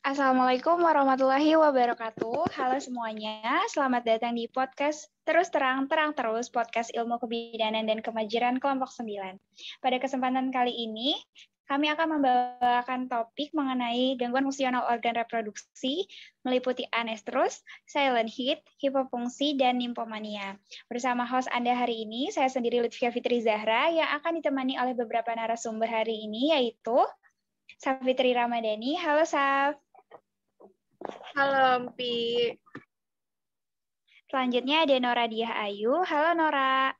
Assalamualaikum warahmatullahi wabarakatuh. Halo semuanya, selamat datang di podcast Terus Terang, Terang Terus, podcast ilmu kebidanan dan kemajiran kelompok 9. Pada kesempatan kali ini, kami akan membawakan topik mengenai gangguan fungsional organ reproduksi, meliputi anestrus, silent heat, hipofungsi, dan nymphomania. Bersama host Anda hari ini, saya sendiri Lutfia Fitri Zahra yang akan ditemani oleh beberapa narasumber hari ini, yaitu Safitri Ramadhani. Halo, Saf. Halo, Mpi. Selanjutnya ada Nora Diah Ayu. Halo, Nora.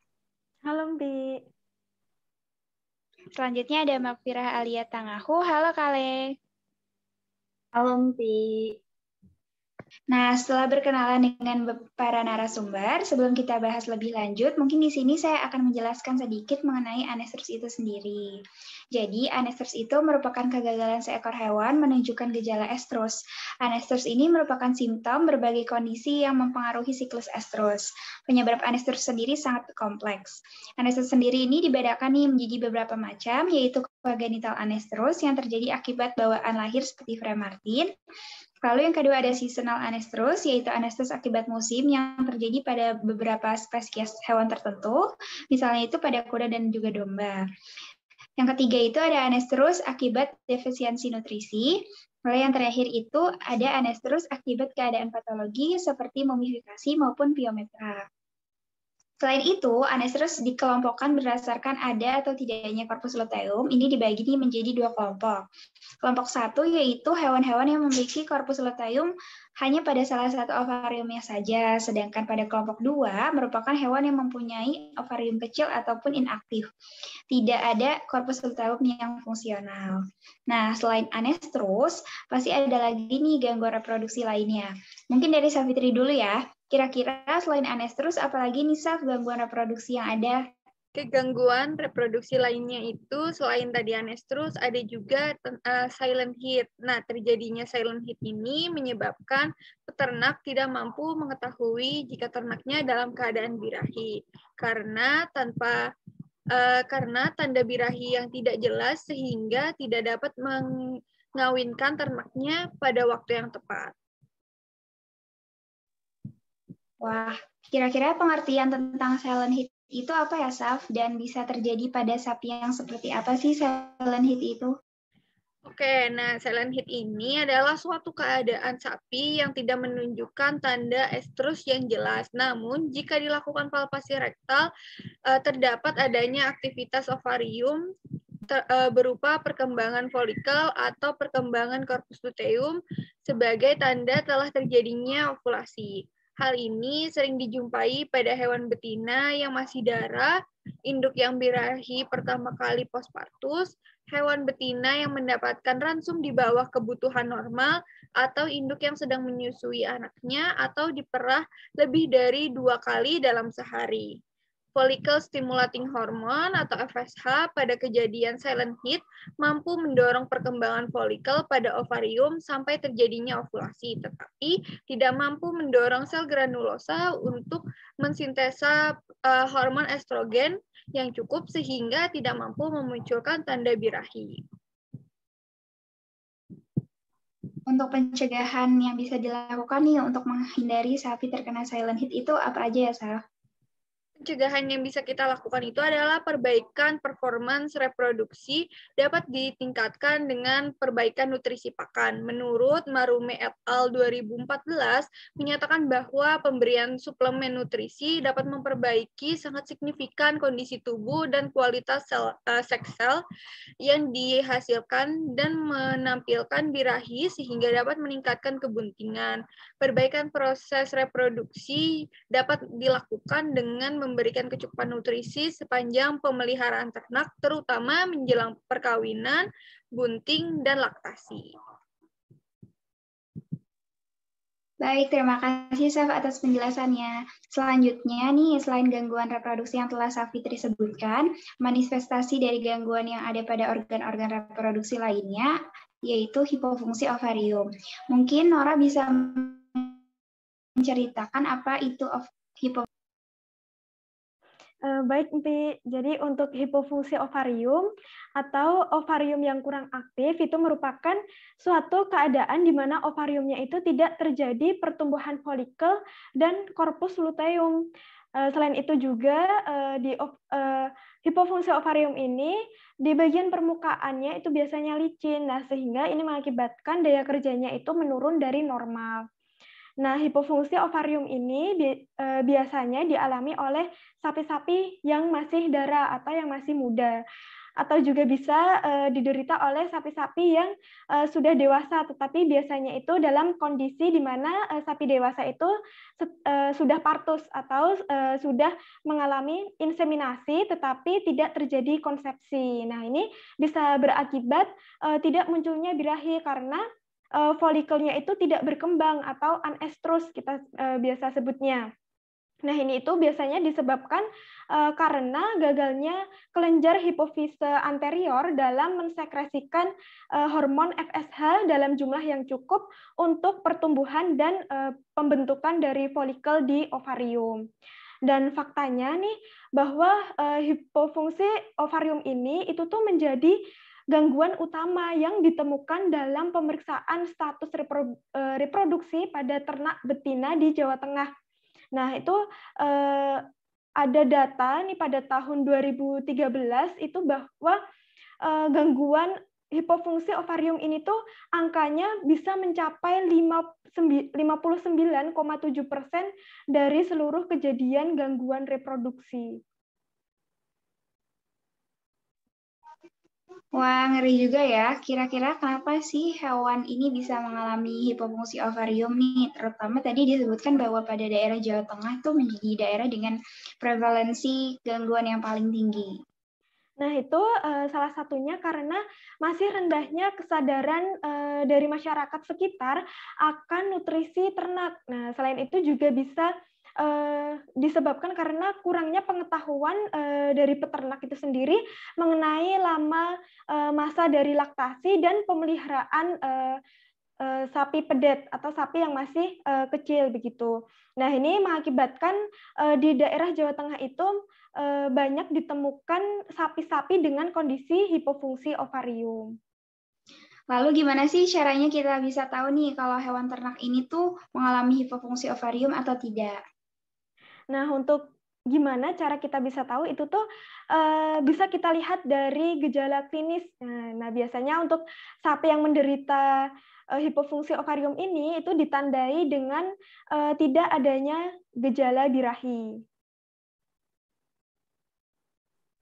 Halo, Mpi. Selanjutnya ada Mbak Firah Alia Tangahu. Halo Kale. Halo Mpi. Nah, setelah berkenalan dengan para narasumber, sebelum kita bahas lebih lanjut, mungkin di sini saya akan menjelaskan sedikit mengenai anestres itu sendiri. Jadi, anestres itu merupakan kegagalan seekor hewan menunjukkan gejala estrus. Anestres ini merupakan simptom berbagai kondisi yang mempengaruhi siklus estrus. Penyebab anestres sendiri sangat kompleks. Anestres sendiri ini dibedakan nih menjadi beberapa macam, yaitu kogenital anestros yang terjadi akibat bawaan lahir seperti Fray Martin, Lalu yang kedua ada seasonal anestrus, yaitu anestrus akibat musim yang terjadi pada beberapa spesies hewan tertentu, misalnya itu pada kuda dan juga domba. Yang ketiga itu ada anestrus akibat defisiensi nutrisi. Lalu yang terakhir itu ada anestrus akibat keadaan patologi seperti mumifikasi maupun biometra. Selain itu, anestrus dikelompokkan berdasarkan ada atau tidaknya korpus luteum. Ini dibagi menjadi dua kelompok. Kelompok satu yaitu hewan-hewan yang memiliki korpus luteum hanya pada salah satu ovariumnya saja, sedangkan pada kelompok dua merupakan hewan yang mempunyai ovarium kecil ataupun inaktif. Tidak ada korpus luteum yang fungsional. Nah, selain anestrus, pasti ada lagi nih gangguan reproduksi lainnya. Mungkin dari Savitri dulu ya. Kira-kira selain anestrus, apalagi nih Saf gangguan reproduksi yang ada? Kegangguan reproduksi lainnya itu selain tadi anestrus ada juga uh, silent heat. Nah, terjadinya silent heat ini menyebabkan peternak tidak mampu mengetahui jika ternaknya dalam keadaan birahi. Karena tanpa uh, karena tanda birahi yang tidak jelas sehingga tidak dapat mengawinkan ternaknya pada waktu yang tepat. Wah, kira-kira pengertian tentang silent heat itu apa ya, Saf? Dan bisa terjadi pada sapi yang seperti apa sih silent heat itu? Oke, nah silent heat ini adalah suatu keadaan sapi yang tidak menunjukkan tanda estrus yang jelas. Namun, jika dilakukan palpasi rektal, eh, terdapat adanya aktivitas ovarium eh, berupa perkembangan folikel atau perkembangan korpus luteum sebagai tanda telah terjadinya ovulasi. Hal ini sering dijumpai pada hewan betina yang masih darah, induk yang birahi pertama kali pospartus, hewan betina yang mendapatkan ransum di bawah kebutuhan normal, atau induk yang sedang menyusui anaknya, atau diperah lebih dari dua kali dalam sehari. Follicle Stimulating Hormone atau FSH pada kejadian silent heat mampu mendorong perkembangan folikel pada ovarium sampai terjadinya ovulasi, tetapi tidak mampu mendorong sel granulosa untuk mensintesa uh, hormon estrogen yang cukup sehingga tidak mampu memunculkan tanda birahi. Untuk pencegahan yang bisa dilakukan nih untuk menghindari sapi terkena silent heat itu apa aja ya, Sarah? pencegahan yang bisa kita lakukan itu adalah perbaikan performance reproduksi dapat ditingkatkan dengan perbaikan nutrisi pakan. Menurut Marume et al. 2014 menyatakan bahwa pemberian suplemen nutrisi dapat memperbaiki sangat signifikan kondisi tubuh dan kualitas sel, uh, seks sel yang dihasilkan dan menampilkan birahi sehingga dapat meningkatkan kebuntingan. Perbaikan proses reproduksi dapat dilakukan dengan memberikan kecukupan nutrisi sepanjang pemeliharaan ternak, terutama menjelang perkawinan, bunting, dan laktasi. Baik, terima kasih Saf atas penjelasannya. Selanjutnya nih, selain gangguan reproduksi yang telah Safitri sebutkan, manifestasi dari gangguan yang ada pada organ-organ reproduksi lainnya, yaitu hipofungsi ovarium. Mungkin Nora bisa menceritakan apa itu hipofungsi Eh, baik, Mpi. Jadi untuk hipofungsi ovarium atau ovarium yang kurang aktif itu merupakan suatu keadaan di mana ovariumnya itu tidak terjadi pertumbuhan folikel dan korpus luteum. Eh, selain itu juga eh, di hipofungsi ovarium ini di bagian permukaannya itu biasanya licin, nah sehingga ini mengakibatkan daya kerjanya itu menurun dari normal. Nah, hipofungsi ovarium ini bi eh, biasanya dialami oleh sapi-sapi yang masih darah atau yang masih muda atau juga bisa eh, diderita oleh sapi-sapi yang eh, sudah dewasa tetapi biasanya itu dalam kondisi di mana sapi dewasa itu sudah partus atau sudah mengalami inseminasi tetapi tidak terjadi konsepsi. Nah, ini bisa berakibat tidak munculnya birahi karena Eh, folikelnya itu tidak berkembang atau anestrus kita eh, biasa sebutnya. Nah, ini itu biasanya disebabkan uh, karena gagalnya kelenjar hipofise anterior dalam mensekresikan uh, hormon FSH dalam jumlah yang cukup untuk pertumbuhan dan uh, pembentukan dari folikel di ovarium. Dan faktanya nih bahwa hipofungsi ovarium ini itu tuh menjadi gangguan utama yang ditemukan dalam pemeriksaan status eh, reproduksi pada ternak betina di Jawa Tengah. Nah, itu eh, ada data nih pada tahun 2013 itu bahwa eh, gangguan hipofungsi ovarium ini tuh angkanya bisa mencapai 59,7 persen dari seluruh kejadian gangguan reproduksi. Wah, ngeri juga ya. Kira-kira kenapa sih hewan ini bisa mengalami hipofungsi ovarium nih? Terutama tadi disebutkan bahwa pada daerah Jawa Tengah itu menjadi daerah dengan prevalensi gangguan yang paling tinggi. Nah, itu uh, salah satunya karena masih rendahnya kesadaran uh, dari masyarakat sekitar akan nutrisi ternak. Nah, selain itu juga bisa Eh, disebabkan karena kurangnya pengetahuan uh, dari peternak itu sendiri mengenai lama uh, masa dari laktasi dan pemeliharaan uh, sapi pedet atau sapi yang masih uh, kecil begitu. Nah ini mengakibatkan uh, di daerah Jawa Tengah itu uh, banyak ditemukan sapi-sapi dengan kondisi hipofungsi ovarium. Lalu gimana sih caranya kita bisa tahu nih kalau hewan ternak ini tuh mengalami hipofungsi ovarium atau tidak? Nah, untuk gimana cara kita bisa tahu itu tuh uh, bisa kita lihat dari gejala klinis. Nah, nah biasanya untuk sapi yang menderita uh, eh, hipofungsi ovarium ini itu ditandai dengan uh, tidak adanya gejala birahi.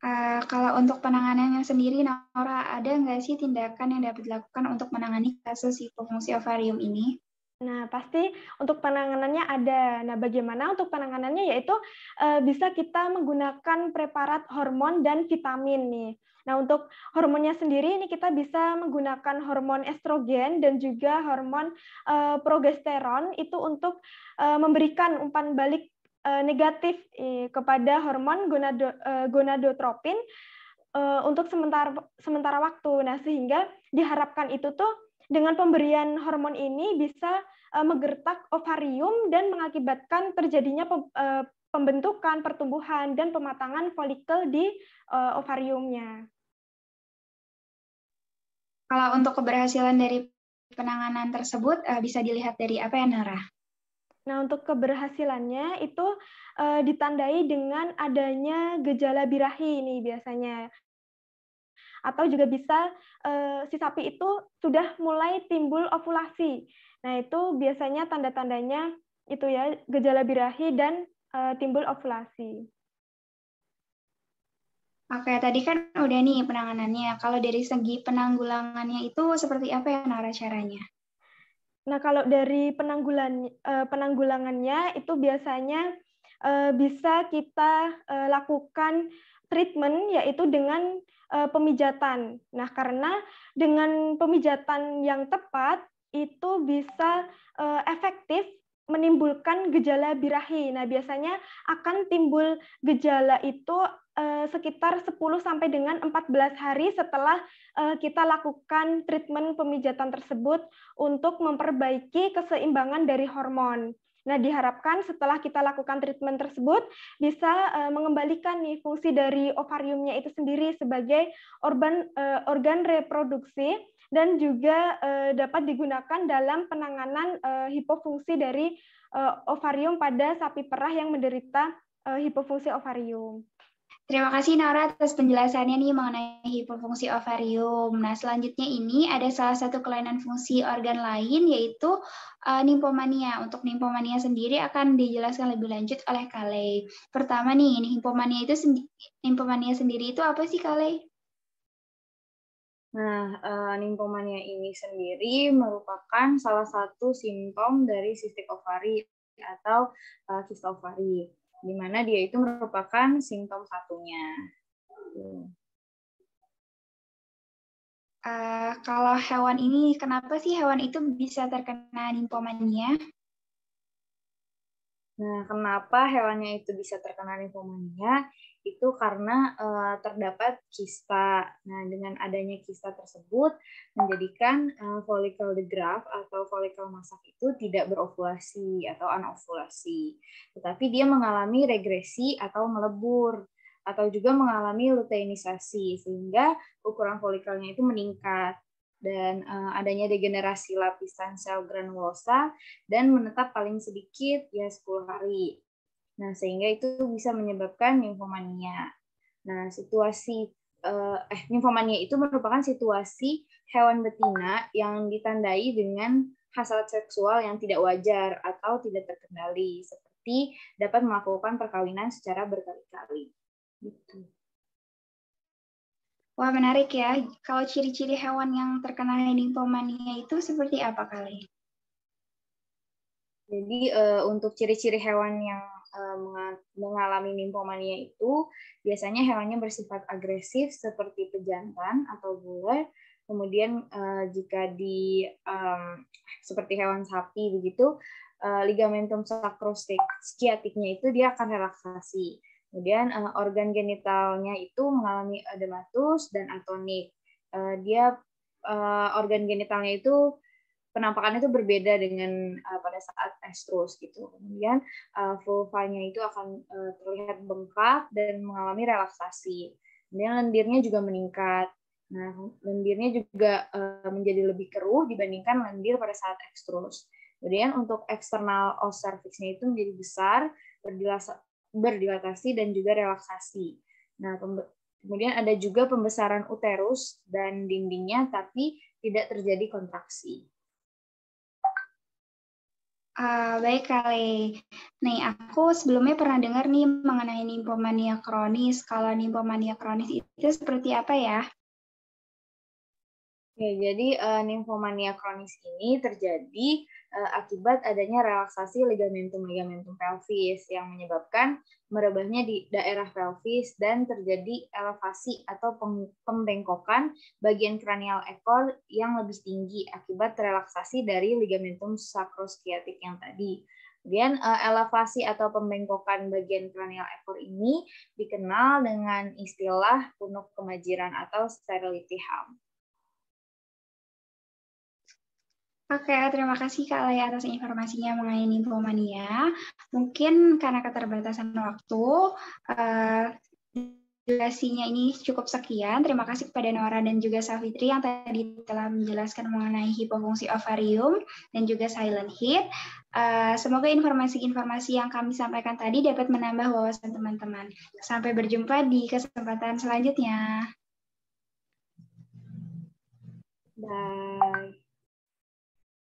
Uh, kalau untuk penanganannya sendiri, Nora ada nggak sih tindakan yang dapat dilakukan untuk menangani kasus hipofungsi ovarium ini? Nah, pasti untuk penanganannya ada. Nah, bagaimana untuk penanganannya yaitu eh, bisa kita menggunakan preparat hormon dan vitamin nih. Nah, untuk hormonnya sendiri ini kita bisa menggunakan hormon estrogen dan juga hormon e, progesteron itu untuk e, memberikan umpan balik e, negatif e, kepada hormon gonado, e, gonadotropin e, untuk sementara sementara waktu. Nah, sehingga diharapkan itu tuh dengan pemberian hormon ini bisa eh, menggertak ovarium dan mengakibatkan terjadinya eh, pembentukan, pertumbuhan, dan pematangan folikel di eh, ovariumnya. Kalau untuk keberhasilan dari penanganan tersebut bisa dilihat dari apa ya, Nara? Nah, untuk keberhasilannya itu ditandai dengan adanya gejala birahi ini biasanya atau juga bisa eh, si sapi itu sudah mulai timbul ovulasi. Nah, itu biasanya tanda-tandanya itu ya gejala birahi dan eh, timbul ovulasi. Oke, tadi kan udah nih penanganannya. Kalau dari segi penanggulangannya itu seperti apa ya Nara caranya? Nah, kalau dari penanggulan, eh, penanggulangannya itu biasanya eh, bisa kita eh, lakukan treatment yaitu dengan eh, pemijatan. Nah, karena dengan pemijatan yang tepat itu bisa eh, efektif menimbulkan gejala birahi. Nah, biasanya akan timbul gejala itu eh, sekitar 10 sampai dengan 14 hari setelah kita lakukan treatment pemijatan tersebut untuk memperbaiki keseimbangan dari hormon. Nah, diharapkan setelah kita lakukan treatment tersebut bisa uh, mengembalikan nih fungsi dari ovariumnya itu sendiri sebagai organ uh, eh, organ reproduksi dan juga uh, dapat digunakan dalam penanganan uh, hipofungsi dari uh, ovarium pada sapi perah yang menderita uh, hipofungsi ovarium. Terima kasih Nora atas penjelasannya nih mengenai hipofungsi ovarium. Nah, selanjutnya ini ada salah satu kelainan fungsi organ lain yaitu uh, nymphomania. Untuk nimpomania sendiri akan dijelaskan lebih lanjut oleh Kale. Pertama nih, nymphomania itu sendi nimpomania sendiri itu apa sih Kale? Nah, uh, nymphomania ini sendiri merupakan salah satu simptom dari sistik ovari atau uh, eh, kista ovari di mana dia itu merupakan simptom satunya. Uh, kalau hewan ini, kenapa sih hewan itu bisa terkena nymphomania? Nah, kenapa hewannya itu bisa terkena nymphomania? itu karena uh, terdapat kista. Nah, dengan adanya kista tersebut menjadikan uh, eh, folikel graft atau folikel masak itu tidak berovulasi atau anovulasi, tetapi dia mengalami regresi atau melebur atau juga mengalami luteinisasi sehingga ukuran folikelnya itu meningkat dan uh, adanya degenerasi lapisan sel granulosa dan menetap paling sedikit ya 10 hari. Nah, sehingga itu bisa menyebabkan nymphomania. Nah, situasi eh, eh nymphomania itu merupakan situasi hewan betina yang ditandai dengan hasrat seksual yang tidak wajar atau tidak terkendali seperti dapat melakukan perkawinan secara berkali-kali. Gitu. Wah, menarik ya. Kalau ciri-ciri hewan yang terkena nymphomania itu seperti apa kali? Jadi uh, untuk ciri-ciri hewan yang Eh, mengalami nimfomania itu biasanya hewannya bersifat agresif seperti pejantan atau bule. Kemudian eh, jika di seperti hewan sapi begitu eh, ligamentum sacroskiatiknya itu dia akan relaksasi. Kemudian organ genitalnya itu mengalami edematus dan atonik. Dia organ genitalnya itu penampakannya itu berbeda dengan uh, pada saat estrus gitu. Kemudian uh, vulvanya itu akan uh, terlihat bengkak dan mengalami relaksasi. Kemudian lendirnya juga meningkat. Nah, lendirnya juga menjadi lebih keruh dibandingkan lendir pada saat ekstrus. Kemudian untuk eksternal os cervixnya itu menjadi besar, berdilatasi dan juga relaksasi. Nah, kemudian ada juga pembesaran uterus dan dindingnya tapi tidak terjadi kontraksi. Uh, baik kali. Nih, aku sebelumnya pernah dengar nih mengenai nimfomania kronis. Kalau nimfomania kronis itu seperti apa ya? Ya, jadi uh, nymphomania kronis ini terjadi uh, akibat adanya relaksasi ligamentum-ligamentum pelvis yang menyebabkan merebahnya di daerah pelvis dan terjadi elevasi atau pembengkokan bagian kranial ekor yang lebih tinggi akibat relaksasi dari ligamentum sakroskiatik yang tadi. Kemudian eh, elevasi atau pembengkokan bagian kranial ekor ini dikenal dengan istilah punuk kemajiran atau sterility hump. Oke, terima kasih Kak Lai atas informasinya mengenai nymphomania. Mungkin karena keterbatasan waktu, uh, durasinya ini cukup sekian. Terima kasih kepada Nora dan juga Safitri yang tadi telah menjelaskan mengenai hipofungsi ovarium dan juga silent heat. Uh, semoga informasi-informasi yang kami sampaikan tadi dapat menambah wawasan teman-teman. Sampai berjumpa di kesempatan selanjutnya. Bye.